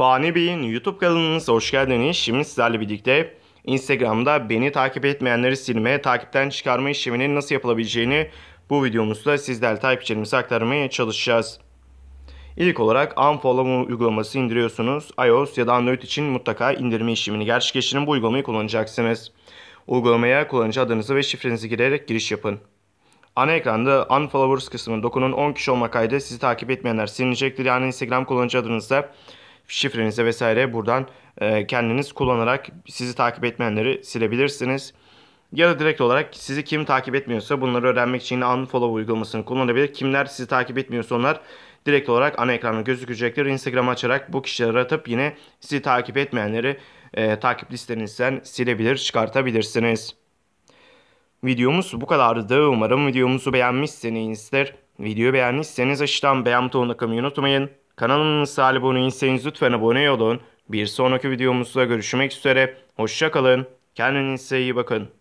Fani Bey'in YouTube kanalınıza hoş geldiniz. Şimdi sizlerle birlikte Instagram'da beni takip etmeyenleri silme, takipten çıkarma işleminin nasıl yapılabileceğini bu videomuzda sizlerle takipçilerimize aktarmaya çalışacağız. İlk olarak Unfollow uygulaması indiriyorsunuz. iOS ya da Android için mutlaka indirme işlemini gerçekleştirin. Bu uygulamayı kullanacaksınız. Uygulamaya kullanıcı adınızı ve şifrenizi girerek giriş yapın. Ana ekranda Unfollowers kısmına dokunun. 10 kişi olmak kaydı sizi takip etmeyenler silinecektir. Yani Instagram kullanıcı adınızda şifrenize vesaire buradan e, kendiniz kullanarak sizi takip etmeyenleri silebilirsiniz. Ya da direkt olarak sizi kim takip etmiyorsa bunları öğrenmek için unfollow uygulamasını kullanabilir. Kimler sizi takip etmiyorsa onlar direkt olarak ana ekranda gözükecektir. Instagram açarak bu kişileri atıp yine sizi takip etmeyenleri e, takip listenizden silebilir, çıkartabilirsiniz. Videomuz bu kadardı. Umarım videomuzu beğenmişsinizdir. Videoyu beğenmişseniz aşağıdan beğen butonuna takmayı unutmayın. Kanalımın sahibi değilseniz lütfen abone olun. Bir sonraki videomuzda görüşmek üzere. Hoşçakalın. Kendinize iyi bakın.